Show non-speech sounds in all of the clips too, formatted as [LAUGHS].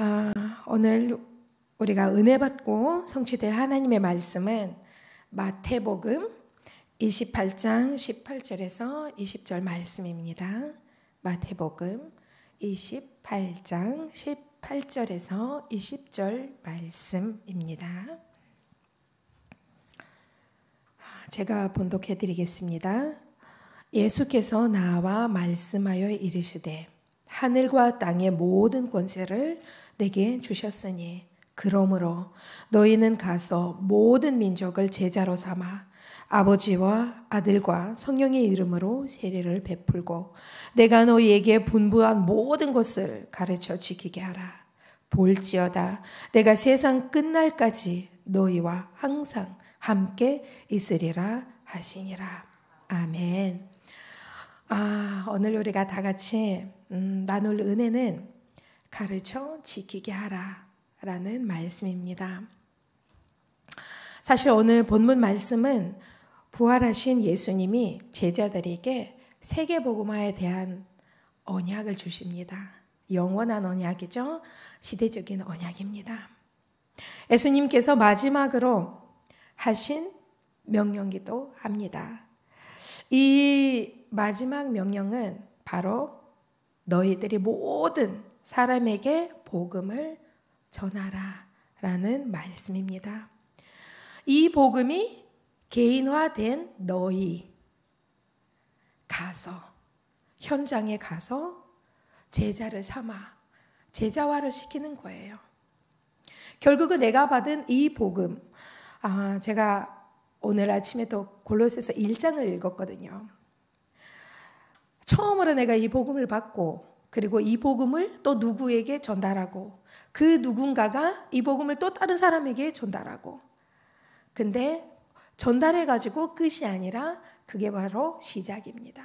아, 오늘 우리가 은혜 받고 성취될 하나님의 말씀은 마태복음 28장 18절에서 20절 말씀입니다. 마태복음 28장 18절에서 20절 말씀입니다. 제가 본독해 드리겠습니다. 예수께서 나와 말씀하여 이르시되 하늘과 땅의 모든 권세를 내게 주셨으니 그러므로 너희는 가서 모든 민족을 제자로 삼아 아버지와 아들과 성령의 이름으로 세례를 베풀고 내가 너희에게 분부한 모든 것을 가르쳐 지키게 하라. 볼지어다 내가 세상 끝날까지 너희와 항상 함께 있으리라 하시니라. 아멘. 아, 오늘 우리가 다 같이 음, 나눌 은혜는 가르쳐 지키게 하라라는 말씀입니다. 사실 오늘 본문 말씀은 부활하신 예수님이 제자들에게 세계복음화에 대한 언약을 주십니다. 영원한 언약이죠. 시대적인 언약입니다. 예수님께서 마지막으로 하신 명령기도 합니다. 이 마지막 명령은 바로 너희들이 모든 사람에게 복음을 전하라. 라는 말씀입니다. 이 복음이 개인화된 너희 가서 현장에 가서 제자를 삼아 제자화를 시키는 거예요. 결국은 내가 받은 이 복음 아, 제가 오늘 아침에도 골로새서 1장을 읽었거든요. 처음으로 내가 이 복음을 받고 그리고 이 복음을 또 누구에게 전달하고 그 누군가가 이 복음을 또 다른 사람에게 전달하고 근데 전달해 가지고 끝이 아니라 그게 바로 시작입니다.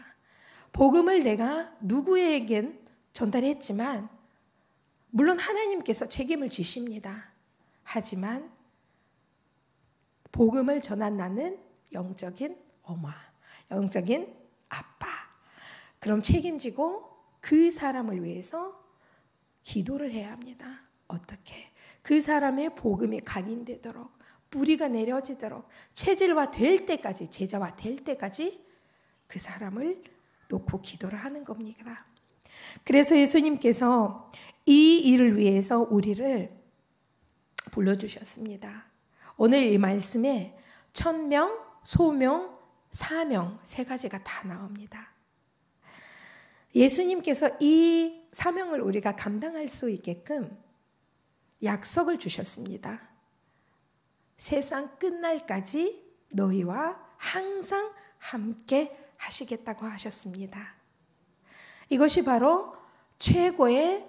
복음을 내가 누구에겐 전달했지만 물론 하나님께서 책임을 지십니다. 하지만 복음을 전한 나는 영적인 엄마, 영적인 아빠, 그럼 책임지고 그 사람을 위해서 기도를 해야 합니다. 어떻게? 그 사람의 복음이 각인되도록 뿌리가 내려지도록 체질화 될 때까지 제자화 될 때까지 그 사람을 놓고 기도를 하는 겁니다. 그래서 예수님께서 이 일을 위해서 우리를 불러주셨습니다. 오늘 이 말씀에 천명, 소명, 사명 세 가지가 다 나옵니다. 예수님께서 이 사명을 우리가 감당할 수 있게끔 약속을 주셨습니다. 세상 끝날까지 너희와 항상 함께 하시겠다고 하셨습니다. 이것이 바로 최고의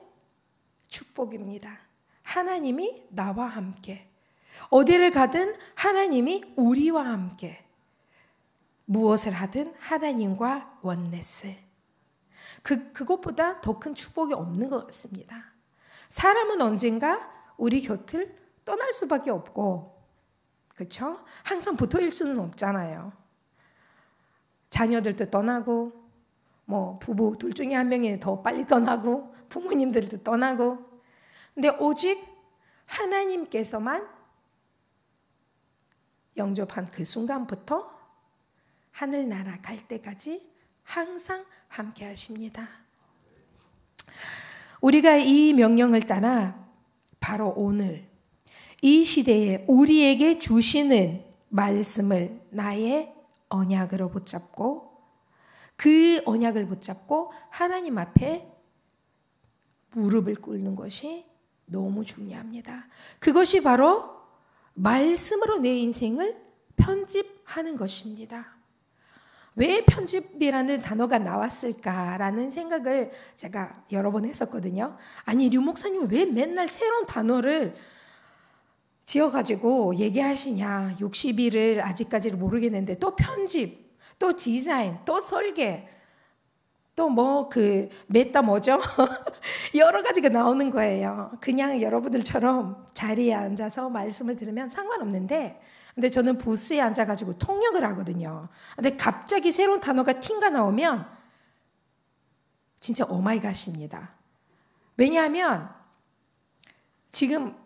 축복입니다. 하나님이 나와 함께. 어디를 가든 하나님이 우리와 함께. 무엇을 하든 하나님과 원네스. 그, 그것보다 더 큰 축복이 없는 것 같습니다. 사람은 언젠가 우리 곁을 떠날 수밖에 없고, 그렇 항상 붙어일 수는 없잖아요. 자녀들도 떠나고, 뭐 부부 둘 중에 한 명이 더 빨리 떠나고, 부모님들도 떠나고. 근데 오직 하나님께서만 영접한 그 순간부터 하늘 나라 갈 때까지 항상 함께 하십니다. 우리가 이 명령을 따라 바로 오늘 이 시대에 우리에게 주시는 말씀을 나의 언약으로 붙잡고 그 언약을 붙잡고 하나님 앞에 무릎을 꿇는 것이 너무 중요합니다. 그것이 바로 말씀으로 내 인생을 편집하는 것입니다. 왜 편집이라는 단어가 나왔을까라는 생각을 제가 여러 번 했었거든요. 아니, 류 목사님 왜 맨날 새로운 단어를 지어가지고 얘기하시냐. 60일을 아직까지 모르겠는데 또 편집, 또 디자인, 또 설계, 또 뭐 그 메타 뭐죠? [LAUGHS] 여러 가지가 나오는 거예요. 그냥 여러분들처럼 자리에 앉아서 말씀을 들으면 상관없는데 근데 저는 부스에 앉아가지고 통역을 하거든요. 근데 갑자기 새로운 단어가 튕가 나오면 진짜 오마이갓입니다. 왜냐하면 지금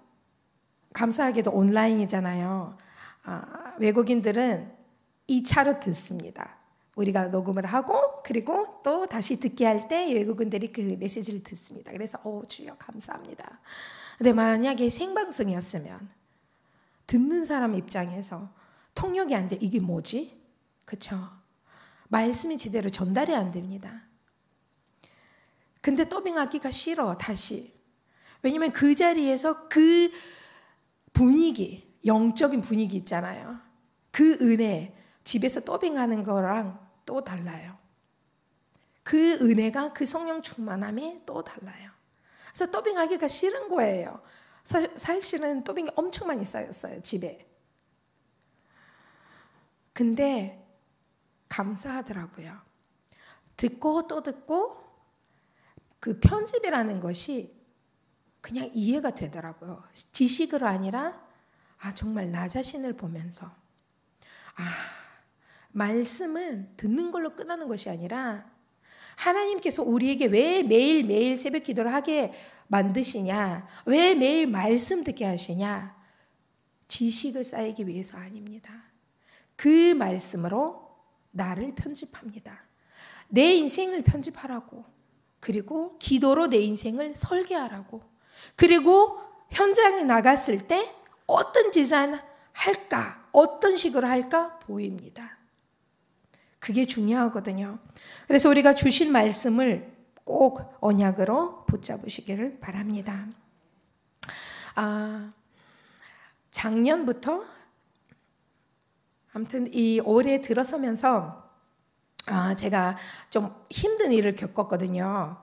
감사하게도 온라인이잖아요. 아, 외국인들은 이차로 듣습니다. 우리가 녹음을 하고 그리고 또 다시 듣게 할 때 외국인들이 그 메시지를 듣습니다. 그래서 오 주여 감사합니다. 근데 만약에 생방송이었으면 듣는 사람 입장에서 통역이 안 돼. 이게 뭐지? 그쵸? 말씀이 제대로 전달이 안 됩니다. 근데 더빙하기가 싫어, 다시. 왜냐면 그 자리에서 그 분위기, 영적인 분위기 있잖아요. 그 은혜, 집에서 더빙하는 거랑 또 달라요. 그 은혜가 그 성령 충만함이 또 달라요. 그래서 더빙하기가 싫은 거예요. 사실은 또빙이 엄청 많이 쌓였어요, 집에. 근데 감사하더라고요. 듣고 또 듣고 그 편집이라는 것이 그냥 이해가 되더라고요. 지식으로 아니라 아 정말 나 자신을 보면서 아 말씀은 듣는 걸로 끝나는 것이 아니라 하나님께서 우리에게 왜 매일매일 새벽 기도를 하게 만드시냐? 왜 매일 말씀 듣게 하시냐? 지식을 쌓이기 위해서 아닙니다. 그 말씀으로 나를 편집합니다. 내 인생을 편집하라고. 그리고 기도로 내 인생을 설계하라고. 그리고 현장에 나갔을 때 어떤 지산 할까? 어떤 식으로 할까? 보입니다. 그게 중요하거든요. 그래서 우리가 주신 말씀을 꼭 언약으로 붙잡으시기를 바랍니다. 아, 작년부터 아무튼 이 올해 들어서면서 아, 제가 좀 힘든 일을 겪었거든요.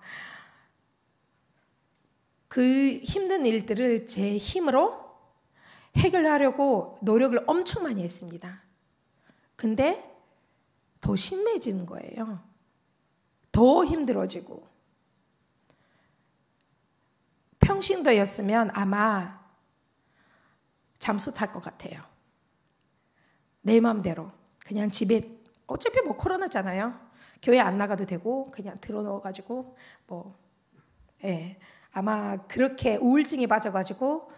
그 힘든 일들을 제 힘으로 해결하려고 노력을 엄청 많이 했습니다. 근데 더 심해지는 거예요. 더 힘들어지고. 평신도였으면 아마 잠수 탈 것 같아요. 내 마음대로. 그냥 집에, 어차피 뭐 코로나잖아요. 교회 안 나가도 되고, 그냥 들어 넣어가지고, 뭐, 예. 아마 그렇게 우울증에 빠져가지고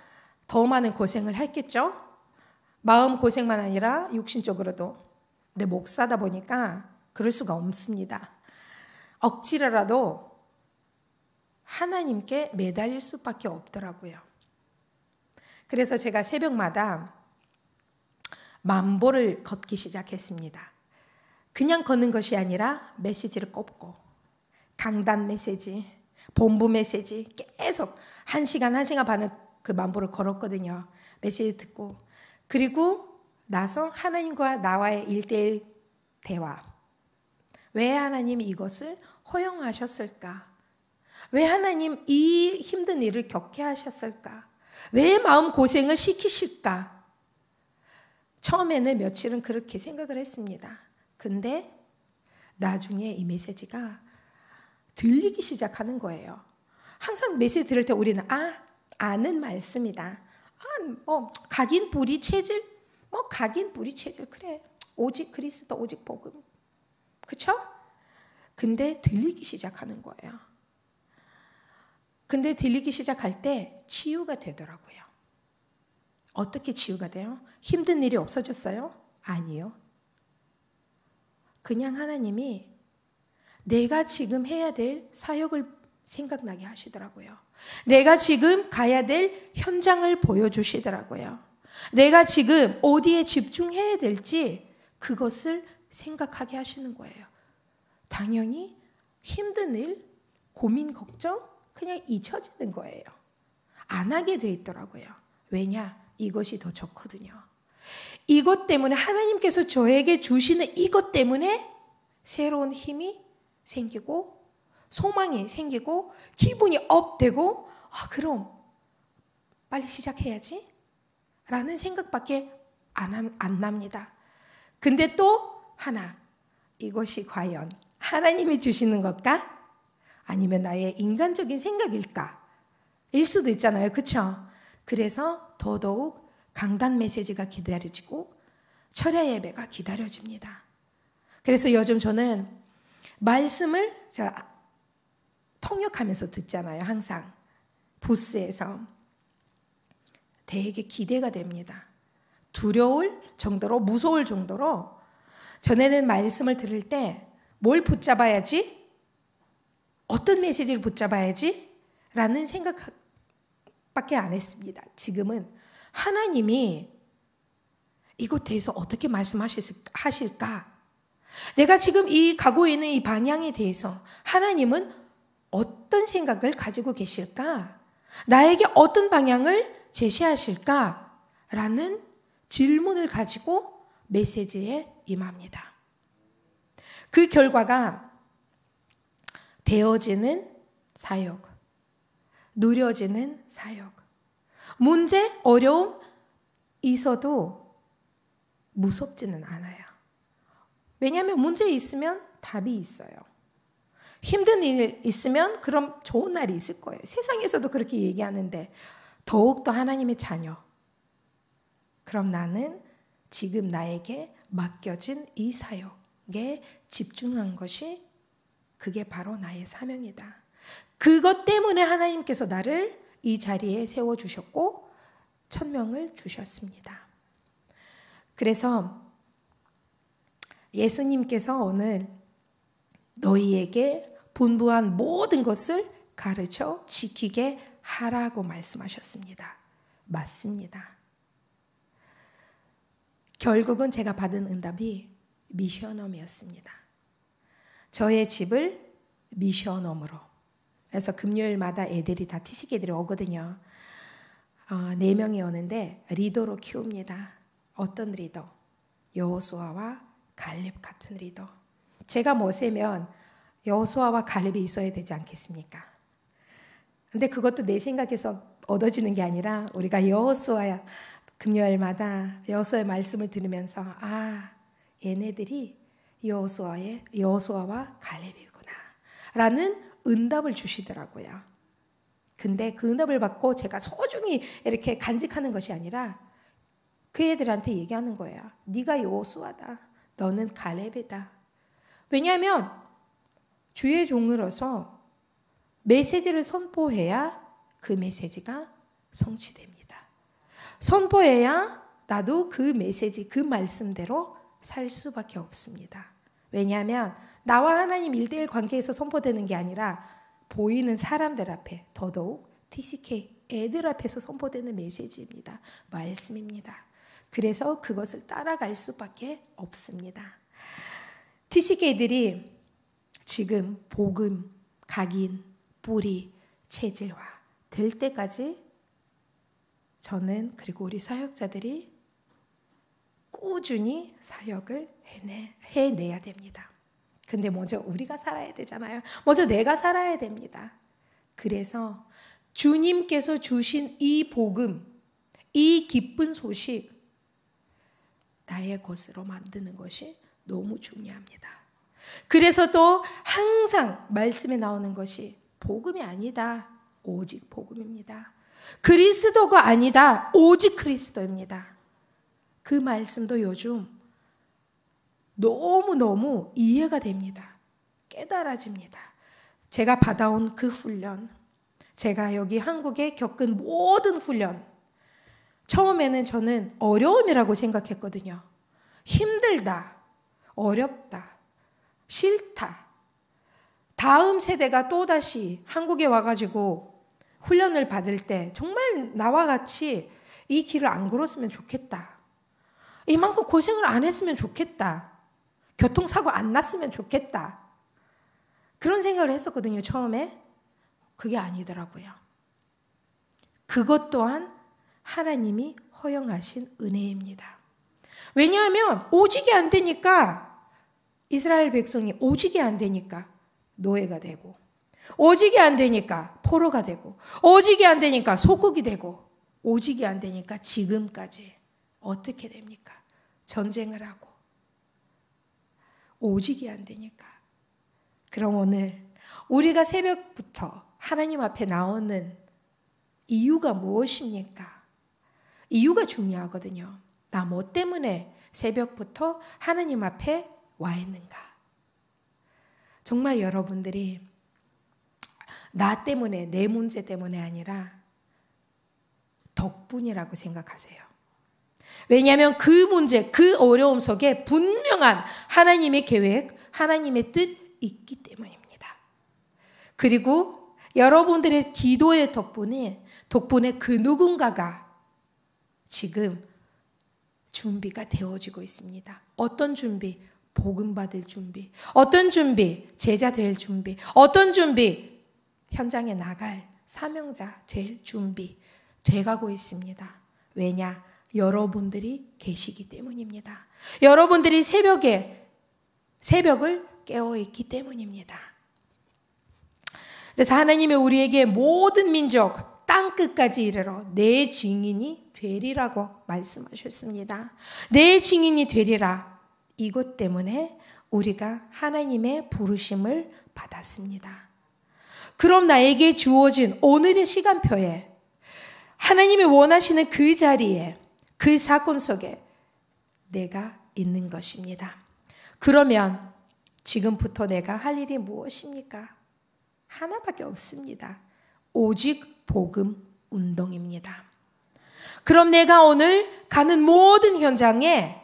더 많은 고생을 했겠죠? 마음 고생만 아니라 육신적으로도. 내 목사다 보니까 그럴 수가 없습니다. 억지로라도 하나님께 매달릴 수밖에 없더라고요. 그래서 제가 새벽마다 만보를 걷기 시작했습니다. 그냥 걷는 것이 아니라 메시지를 꼽고 강단 메시지, 본부 메시지 계속 한 시간 한 시간 반은 그 만보를 걸었거든요. 메시지 듣고 그리고 나서 하나님과 나와의 일대일 대화. 왜 하나님 이것을 허용하셨을까? 왜 하나님 이 힘든 일을 겪게 하셨을까? 왜 마음 고생을 시키실까? 처음에는 며칠은 그렇게 생각을 했습니다. 근데 나중에 이 메시지가 들리기 시작하는 거예요. 항상 메시지 들을 때 우리는 아 아는 말씀이다. 아, 뭐 각인 부리 체질 뭐 각인 뿌리채질 그래. 오직 그리스도 오직 복음. 그쵸? 근데 들리기 시작하는 거예요. 근데 들리기 시작할 때 치유가 되더라고요. 어떻게 치유가 돼요? 힘든 일이 없어졌어요? 아니요. 그냥 하나님이 내가 지금 해야 될 사역을 생각나게 하시더라고요. 내가 지금 가야 될 현장을 보여주시더라고요. 내가 지금 어디에 집중해야 될지 그것을 생각하게 하시는 거예요. 당연히 힘든 일, 고민, 걱정 그냥 잊혀지는 거예요. 안 하게 돼 있더라고요. 왜냐? 이것이 더 좋거든요. 이것 때문에 하나님께서 저에게 주시는 이것 때문에 새로운 힘이 생기고 소망이 생기고 기분이 업되고 아 그럼 빨리 시작해야지 라는 생각밖에 안, 안 납니다. 근데 또 하나, 이것이 과연 하나님이 주시는 것과 아니면 나의 인간적인 생각일까? 일 수도 있잖아요. 그쵸? 그래서 더더욱 강단 메시지가 기다려지고 철야 예배가 기다려집니다. 그래서 요즘 저는 말씀을 제가 통역하면서 듣잖아요. 항상. 보스에서. 되게 기대가 됩니다. 두려울 정도로, 무서울 정도로 전에는 말씀을 들을 때 뭘 붙잡아야지? 어떤 메시지를 붙잡아야지? 라는 생각밖에 안 했습니다. 지금은 하나님이 이곳 에 대해서 어떻게 말씀하실까? 내가 지금 이 가고 있는 이 방향에 대해서 하나님은 어떤 생각을 가지고 계실까? 나에게 어떤 방향을 제시하실까라는 질문을 가지고 메시지에 임합니다. 그 결과가 되어지는 사역, 누려지는 사역, 문제, 어려움 있어도 무섭지는 않아요. 왜냐하면 문제 있으면 답이 있어요. 힘든 일 있으면 그럼 좋은 날이 있을 거예요. 세상에서도 그렇게 얘기하는데 더욱더 하나님의 자녀. 그럼 나는 지금 나에게 맡겨진 이 사역에 집중한 것이 그게 바로 나의 사명이다. 그것 때문에 하나님께서 나를 이 자리에 세워주셨고, 천명을 주셨습니다. 그래서 예수님께서 오늘 너희에게 분부한 모든 것을 가르쳐 지키게 하라고 말씀하셨습니다. 맞습니다. 결국은 제가 받은 응답이 미션홈이었습니다. 저의 집을 미션홈으로. 그래서 금요일마다 애들이 다티시 애들이 오거든요. 어, 네 명이 오는데 리더로 키웁니다. 어떤 리더? 여호수아와 갈렙 같은 리더. 제가 모세면 여호수아와 갈렙이 있어야 되지 않겠습니까? 근데 그것도 내 생각에서 얻어지는 게 아니라 우리가 여호수아야 금요일마다 여호수아의 말씀을 들으면서 아 얘네들이 여호수아의 여호수아와 갈렙이구나라는 응답을 주시더라고요. 근데 그 응답을 받고 제가 소중히 이렇게 간직하는 것이 아니라 그 애들한테 얘기하는 거예요. 네가 여호수아다. 너는 갈렙이다. 왜냐하면 주의 종으로서 메시지를 선포해야 그 메시지가 성취됩니다. 선포해야 나도 그 메시지, 그 말씀대로 살 수밖에 없습니다. 왜냐하면 나와 하나님 일대일 관계에서 선포되는 게 아니라 보이는 사람들 앞에 더더욱 TCK 애들 앞에서 선포되는 메시지입니다. 말씀입니다. 그래서 그것을 따라갈 수밖에 없습니다. TCK들이 지금 복음, 각인, 뿌리, 체질화 될 때까지 저는 그리고 우리 사역자들이 꾸준히 사역을 해내, 해내야 됩니다. 근데 먼저 우리가 살아야 되잖아요. 먼저 내가 살아야 됩니다. 그래서 주님께서 주신 이 복음, 이 기쁜 소식, 나의 것으로 만드는 것이 너무 중요합니다. 그래서 또 항상 말씀에 나오는 것이 복음이 아니다. 오직 복음입니다. 그리스도가 아니다. 오직 그리스도입니다. 그 말씀도 요즘 너무너무 이해가 됩니다. 깨달아집니다. 제가 받아온 그 훈련, 제가 여기 한국에 겪은 모든 훈련, 처음에는 저는 어려움이라고 생각했거든요. 힘들다, 어렵다, 싫다, 다음 세대가 또다시 한국에 와가지고 훈련을 받을 때 정말 나와 같이 이 길을 안 걸었으면 좋겠다. 이만큼 고생을 안 했으면 좋겠다. 교통사고 안 났으면 좋겠다. 그런 생각을 했었거든요, 처음에. 그게 아니더라고요. 그것 또한 하나님이 허용하신 은혜입니다. 왜냐하면 오직이 안 되니까 이스라엘 백성이 오직이 안 되니까 노예가 되고 오직이 안 되니까 포로가 되고 오직이 안 되니까 소국이 되고 오직이 안 되니까 지금까지 어떻게 됩니까? 전쟁을 하고 오직이 안 되니까 그럼 오늘 우리가 새벽부터 하나님 앞에 나오는 이유가 무엇입니까? 이유가 중요하거든요. 나 뭐 때문에 새벽부터 하나님 앞에 와 있는가? 정말 여러분들이 나 때문에, 내 문제 때문에 아니라 덕분이라고 생각하세요. 왜냐하면 그 문제, 그 어려움 속에 분명한 하나님의 계획, 하나님의 뜻 있기 때문입니다. 그리고 여러분들의 기도의 덕분에, 덕분에 그 누군가가 지금 준비가 되어지고 있습니다. 어떤 준비? 복음 받을 준비. 어떤 준비? 제자 될 준비. 어떤 준비? 현장에 나갈 사명자 될 준비. 돼가고 있습니다. 왜냐? 여러분들이 계시기 때문입니다. 여러분들이 새벽에 새벽을 깨어 있기 때문입니다. 그래서 하나님이 우리에게 모든 민족 땅 끝까지 이르러 내 증인이 되리라고 말씀하셨습니다. 내 증인이 되리라. 이것 때문에 우리가 하나님의 부르심을 받았습니다. 그럼 나에게 주어진 오늘의 시간표에 하나님이 원하시는 그 자리에 그 사건 속에 내가 있는 것입니다. 그러면 지금부터 내가 할 일이 무엇입니까? 하나밖에 없습니다. 오직 복음 운동입니다. 그럼 내가 오늘 가는 모든 현장에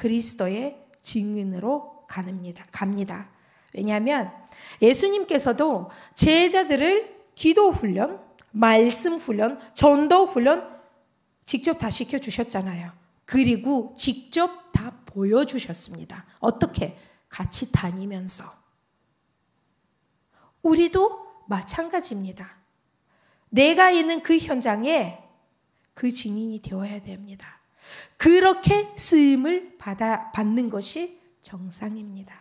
그리스도의 증인으로 가니다 갑니다. 왜냐하면 예수님께서도 제자들을 기도 훈련, 말씀 훈련, 전도 훈련 직접 다 시켜 주셨잖아요. 그리고 직접 다 보여 주셨습니다. 어떻게? 같이 다니면서. 우리도 마찬가지입니다. 내가 있는 그 현장에 그 증인이 되어야 됩니다. 그렇게 쓰임을 받아 받는 것이 정상입니다.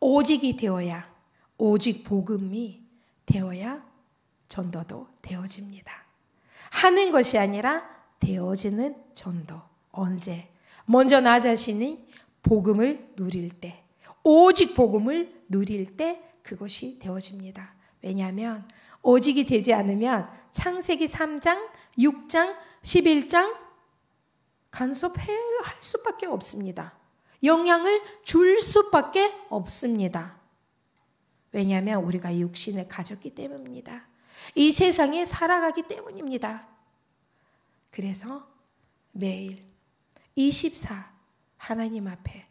오직이 되어야 오직 복음이 되어야 전도도 되어집니다. 하는 것이 아니라 되어지는 전도. 언제? 먼저 나 자신이 복음을 누릴 때, 오직 복음을 누릴 때 그것이 되어집니다. 왜냐하면 오직이 되지 않으면 창세기 3장, 6장, 11장 간섭할 수밖에 없습니다. 영향을 줄 수밖에 없습니다. 왜냐하면 우리가 육신을 가졌기 때문입니다. 이 세상에 살아가기 때문입니다. 그래서 매일 24 하나님 앞에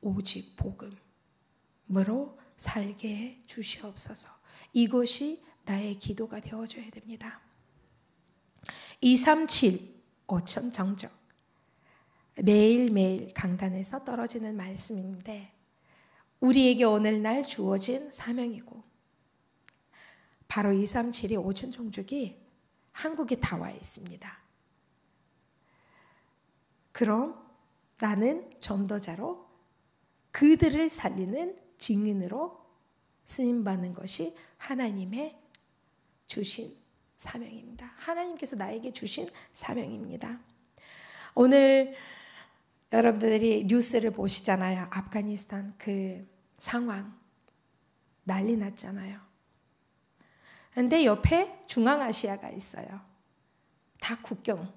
오직 복음으로 살게 해 주시옵소서. 이것이 나의 기도가 되어줘야 됩니다. 237 5천 정적. 매일매일 강단에서 떨어지는 말씀인데 우리에게 오늘날 주어진 사명이고 바로 2 3 7의 5천 종족이 한국에 다와 있습니다. 그럼 나는 전도자로 그들을 살리는 증인으로 쓰임 받는 것이 하나님의 주신 사명입니다. 하나님께서 나에게 주신 사명입니다. 오늘 여러분들이 뉴스를 보시잖아요. 아프가니스탄 그 상황 난리 났잖아요. 근데 옆에 중앙아시아가 있어요. 다 국경.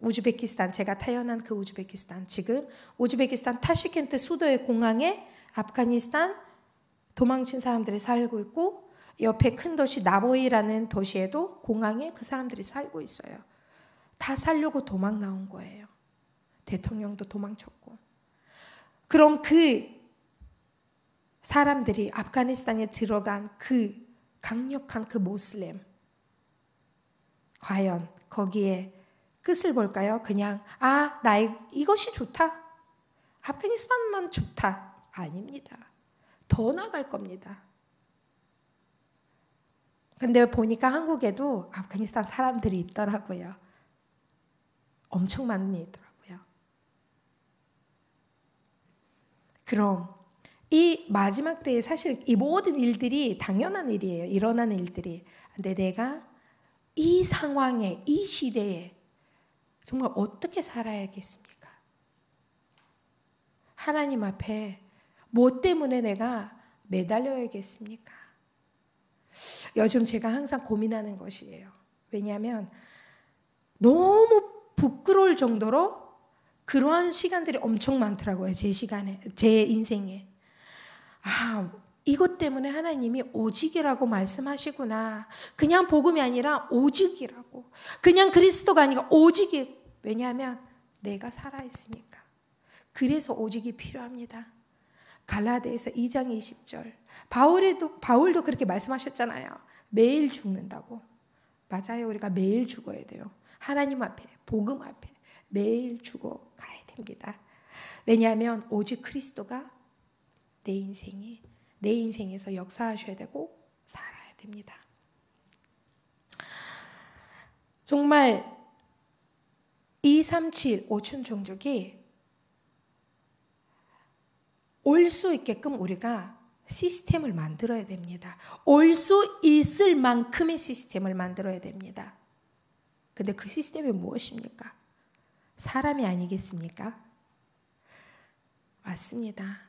우즈베키스탄 제가 태어난 그 우즈베키스탄 지금 우즈베키스탄 타시켄트 수도의 공항에 아프가니스탄 도망친 사람들이 살고 있고 옆에 큰 도시 나보이라는 도시에도 공항에 그 사람들이 살고 있어요. 다 살려고 도망 나온 거예요. 대통령도 도망쳤고. 그럼 그 사람들이 아프가니스탄에 들어간 그 강력한 그 모슬렘. 과연 거기에 끝을 볼까요? 그냥, 아, 나 이, 이것이 좋다. 아프가니스탄만 좋다. 아닙니다. 더 나갈 겁니다. 근데 보니까 한국에도 아프가니스탄 사람들이 있더라고요. 엄청 많이 있더라고요. 그럼 이 마지막 때에 사실 이 모든 일들이 당연한 일이에요. 일어난 일들이. 근데 내가 이 상황에, 이 시대에 정말 어떻게 살아야겠습니까? 하나님 앞에 뭐 때문에 내가 매달려야겠습니까? 요즘 제가 항상 고민하는 것이에요. 왜냐하면 너무 부끄러울 정도로 그러한 시간들이 엄청 많더라고요. 제 시간에, 제 인생에. 아, 이것 때문에 하나님이 오직이라고 말씀하시구나. 그냥 복음이 아니라 오직이라고. 그냥 그리스도가 아니라 오직이. 왜냐하면 내가 살아있으니까. 그래서 오직이 필요합니다. 갈라데에서 2장 20절. 바울도 바울도 그렇게 말씀하셨잖아요. 매일 죽는다고. 맞아요. 우리가 매일 죽어야 돼요. 하나님 앞에, 복음 앞에 매일 죽어 가야 됩니다. 왜냐하면 오직 그리스도가 내 인생이 내 인생에서 역사하셔야 되고 살아야 됩니다. 정말 237 5춘 종족이 올수 있게끔 우리가 시스템을 만들어야 됩니다. 올 수 있을 만큼의 시스템을 만들어야 됩니다. 근데 그 시스템이 무엇입니까? 사람이 아니겠습니까? 맞습니다.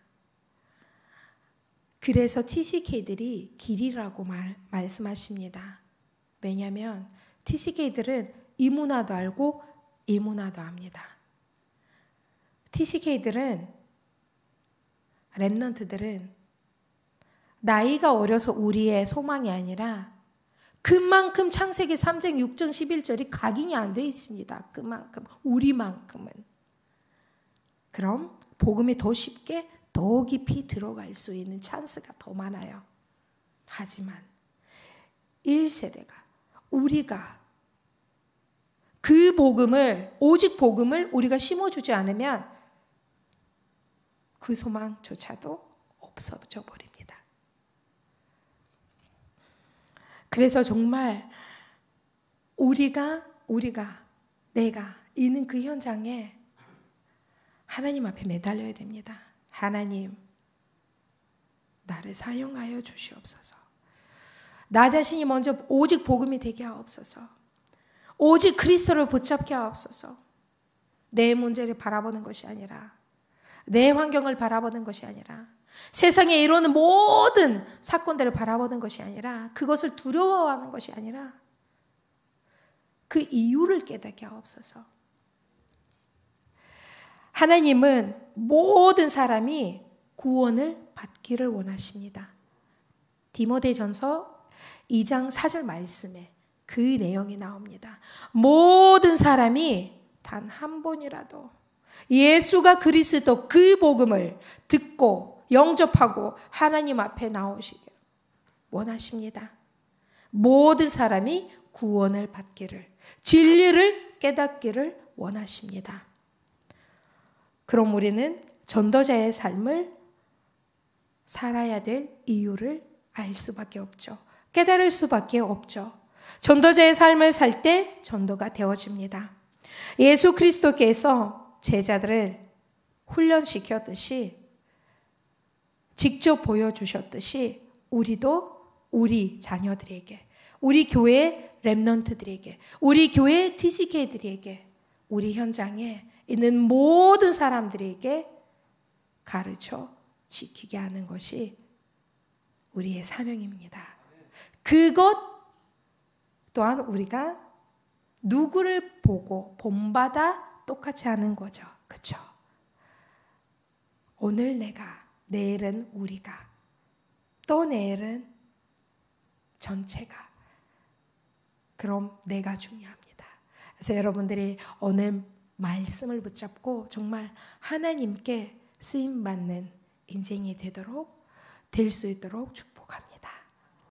그래서 TCK들이 길이라고 말, 말씀하십니다. 왜냐하면 TCK들은 이 문화도 알고 이 문화도 압니다. TCK들은 랩넌트들은 나이가 어려서 우리의 소망이 아니라 그만큼 창세기 3장 6장 11절이 각인이 안 돼 있습니다. 그만큼 우리만큼은 그럼 복음이 더 쉽게 더 깊이 들어갈 수 있는 찬스가 더 많아요. 하지만 1세대가 우리가 그 복음을 오직 복음을 우리가 심어주지 않으면 그 소망조차도 없어져 버립니다. 그래서 정말 우리가 우리가 내가 있는 그 현장에 하나님 앞에 매달려야 됩니다. 하나님 나를 사용하여 주시옵소서. 나 자신이 먼저 오직 복음이 되게 하옵소서. 오직 그리스도를 붙잡게 하옵소서. 내 문제를 바라보는 것이 아니라 내 환경을 바라보는 것이 아니라 세상에 이루는 모든 사건들을 바라보는 것이 아니라 그것을 두려워하는 것이 아니라 그 이유를 깨닫게 하옵소서. 하나님은 모든 사람이 구원을 받기를 원하십니다. 디모데전서 2장 4절 말씀에 그 내용이 나옵니다. 모든 사람이 단 한 번이라도 예수가 그리스도 그 복음을 듣고 영접하고 하나님 앞에 나오시길 원하십니다. 모든 사람이 구원을 받기를, 진리를 깨닫기를 원하십니다. 그럼 우리는 전도자의 삶을 살아야 될 이유를 알 수밖에 없죠. 깨달을 수밖에 없죠. 전도자의 삶을 살 때 전도가 되어집니다. 예수 그리스도께서 제자들을 훈련시켰듯이 직접 보여주셨듯이 우리도 우리 자녀들에게 우리 교회 랩넌트들에게 우리 교회 TCK들에게 우리 현장에 있는 모든 사람들에게 가르쳐 지키게 하는 것이 우리의 사명입니다. 그것 또한 우리가 누구를 보고 본받아 똑같이 하는 거죠. 그쵸? 오늘 내가, 내일은 우리가, 또 내일은 전체가. 그럼 내가 중요합니다. 그래서 여러분들이 오늘 말씀을 붙잡고 정말 하나님께 쓰임 받는 인생이 되도록 될 수 있도록